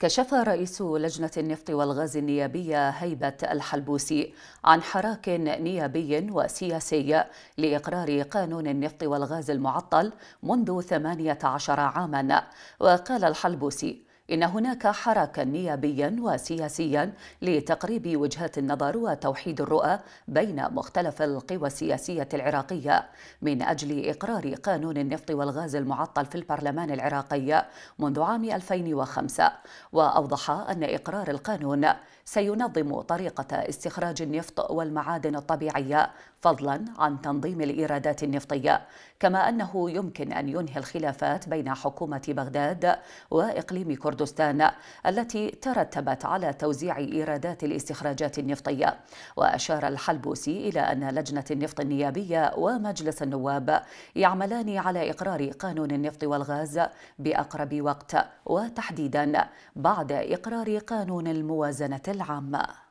كشف رئيس لجنة النفط والغاز النيابية هيبة الحلبوسي عن حراك نيابي وسياسي لإقرار قانون النفط والغاز المعطل منذ 18 عاما وقال الحلبوسي إن هناك حراكا نيابيا وسياسيا لتقريب وجهات النظر وتوحيد الرؤى بين مختلف القوى السياسية العراقية من أجل إقرار قانون النفط والغاز المعطل في البرلمان العراقي منذ عام 2005 وأوضح أن إقرار القانون سينظم طريقة استخراج النفط والمعادن الطبيعية فضلا عن تنظيم الإيرادات النفطية كما أنه يمكن أن ينهي الخلافات بين حكومة بغداد وإقليم كردستان كردستان التي ترتبت على توزيع إيرادات الاستخراجات النفطية وأشار الحلبوسي إلى أن لجنة النفط النيابية ومجلس النواب يعملان على إقرار قانون النفط والغاز بأقرب وقت وتحديدا بعد إقرار قانون الموازنة العامة